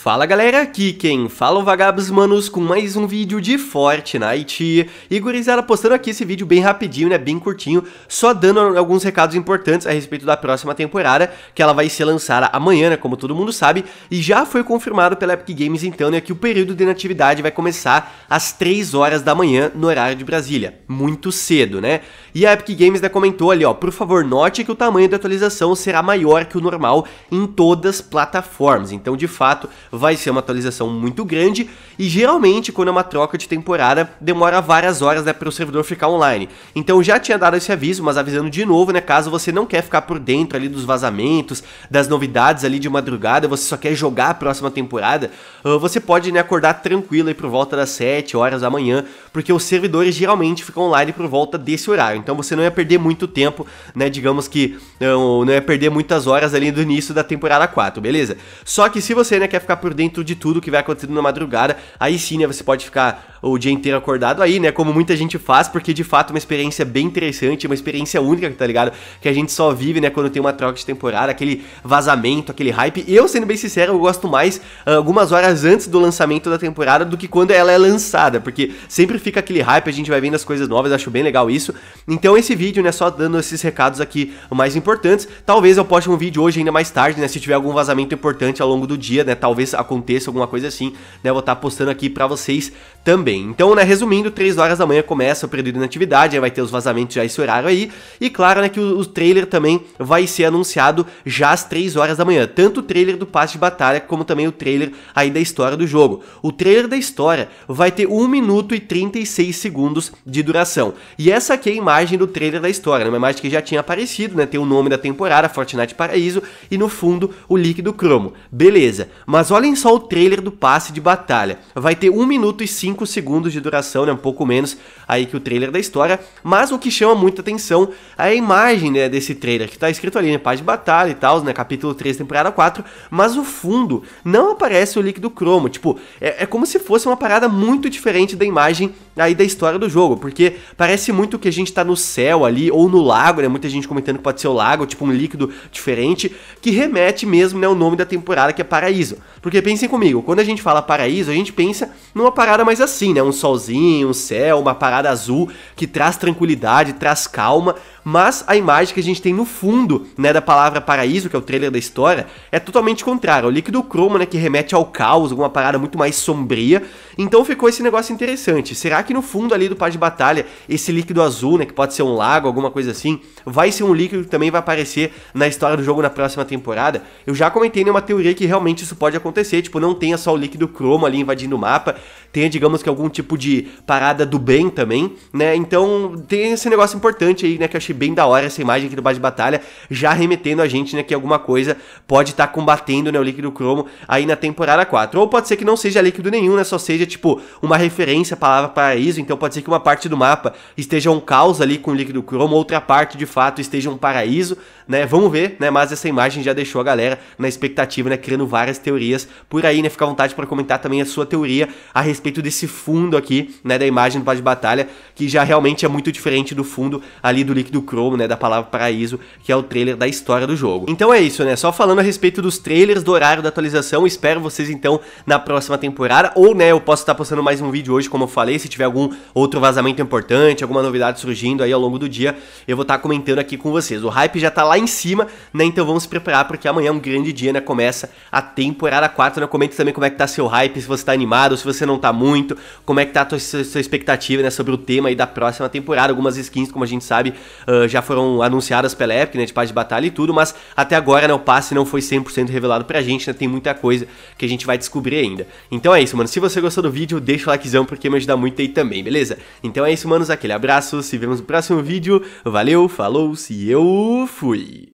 Fala galera, aqui quem fala é o Vagabos Manos com mais um vídeo de Fortnite E gurizada, postando aqui esse vídeo bem rapidinho, né, bem curtinho Só dando alguns recados importantes a respeito da próxima temporada Que ela vai ser lançada amanhã, né, como todo mundo sabe E já foi confirmado pela Epic Games então, né, que o período de inatividade vai começar às 3 horas da manhã no horário de Brasília Muito cedo, né E a Epic Games, né, comentou ali, ó Por favor, note que o tamanho da atualização será maior que o normal em todas as plataformas Então, de fato vai ser uma atualização muito grande e geralmente quando é uma troca de temporada demora várias horas né, para o servidor ficar online. Então já tinha dado esse aviso, mas avisando de novo, né, caso você não quer ficar por dentro ali dos vazamentos, das novidades ali de madrugada, você só quer jogar a próxima temporada, uh, você pode né, acordar tranquilo aí por volta das 7 horas da manhã, porque os servidores geralmente ficam online por volta desse horário. Então você não ia perder muito tempo, né, digamos que não, ah, não ia perder muitas horas ali do início da temporada 4, beleza? Só que se você né, quer ficar por dentro de tudo que vai acontecendo na madrugada. Aí sim, né, você pode ficar o dia inteiro acordado aí, né, como muita gente faz, porque de fato é uma experiência bem interessante, uma experiência única, tá ligado? Que a gente só vive, né, quando tem uma troca de temporada, aquele vazamento, aquele hype. Eu, sendo bem sincero, eu gosto mais ah, algumas horas antes do lançamento da temporada do que quando ela é lançada, porque sempre fica aquele hype, a gente vai vendo as coisas novas, acho bem legal isso. Então esse vídeo, né, só dando esses recados aqui mais importantes. Talvez eu poste um vídeo hoje ainda mais tarde, né, se tiver algum vazamento importante ao longo do dia, né, talvez talvez aconteça alguma coisa assim, né? Vou estar tá postando aqui para vocês também. Então, né, resumindo, 3 horas da manhã começa o período de inatividade, vai ter os vazamentos já esse horário aí, e claro, né, que o, o trailer também vai ser anunciado já às 3 horas da manhã, tanto o trailer do passe de batalha, como também o trailer aí da história do jogo. O trailer da história vai ter 1 minuto e 36 segundos de duração, e essa aqui é a imagem do trailer da história, né, uma imagem que já tinha aparecido, né, tem o nome da temporada, Fortnite Paraíso, e no fundo o líquido cromo, beleza, mas olha olhem só o trailer do passe de batalha. Vai ter 1 minuto e 5 segundos de duração, né? Um pouco menos aí que o trailer da história. Mas o que chama muita atenção é a imagem né, desse trailer, que tá escrito ali, né? Paz de batalha e tal, né? Capítulo 3, temporada 4. Mas o fundo não aparece o líquido cromo. Tipo, é, é como se fosse uma parada muito diferente da imagem aí da história do jogo. Porque parece muito que a gente tá no céu ali, ou no lago, né? Muita gente comentando que pode ser o lago, tipo um líquido diferente, que remete mesmo, né? O nome da temporada que é Paraíso. Porque porque pensem comigo, quando a gente fala paraíso, a gente pensa numa parada mais assim, né? Um solzinho, um céu, uma parada azul que traz tranquilidade, traz calma, mas a imagem que a gente tem no fundo, né, da palavra paraíso, que é o trailer da história, é totalmente contrário. É o líquido cromo, né, que remete ao caos, alguma parada muito mais sombria. Então ficou esse negócio interessante. Será que no fundo ali do par de batalha, esse líquido azul, né, que pode ser um lago, alguma coisa assim, vai ser um líquido que também vai aparecer na história do jogo na próxima temporada? Eu já comentei numa teoria que realmente isso pode acontecer acontecer, tipo, não tenha só o líquido cromo ali invadindo o mapa, tenha, digamos que, algum tipo de parada do bem também, né? Então tem esse negócio importante aí, né? Que eu achei bem da hora essa imagem aqui do bar de batalha, já remetendo a gente, né? Que alguma coisa pode estar tá combatendo, né? O líquido cromo aí na temporada 4. Ou pode ser que não seja líquido nenhum, né? Só seja, tipo, uma referência à palavra paraíso. Então pode ser que uma parte do mapa esteja um caos ali com o líquido cromo, outra parte de fato esteja um paraíso, né? Vamos ver, né? Mas essa imagem já deixou a galera na expectativa, né? Criando várias teorias por aí, né? Fica à vontade para comentar também a sua teoria a respeito desse fundo aqui, né? Da imagem do pá de batalha, que já realmente é muito diferente do fundo ali do líquido cromo, né? Da palavra paraíso, que é o trailer da história do jogo. Então é isso, né? Só falando a respeito dos trailers do horário da atualização, espero vocês então na próxima temporada, ou né, eu posso estar postando mais um vídeo hoje, como eu falei, se tiver algum outro vazamento importante, alguma novidade surgindo aí ao longo do dia, eu vou estar comentando aqui com vocês. O hype já tá lá em cima, né? Então vamos se preparar porque amanhã é um grande dia, né? Começa a temporada 4, né? Comenta também como é que tá seu hype, se você tá animado, se você não tá muito, como é que tá a tua, sua expectativa, né, sobre o tema aí da próxima temporada. Algumas skins, como a gente sabe, uh, já foram anunciadas pela Epic, né, de paz de batalha e tudo, mas até agora, né, o passe não foi 100% revelado pra gente, né? Tem muita coisa que a gente vai descobrir ainda. Então é isso, mano. Se você gostou do vídeo, deixa o likezão porque me ajuda muito aí também, beleza? Então é isso, manos. Aquele abraço, se vemos no próximo vídeo. Valeu, falou, se eu fui!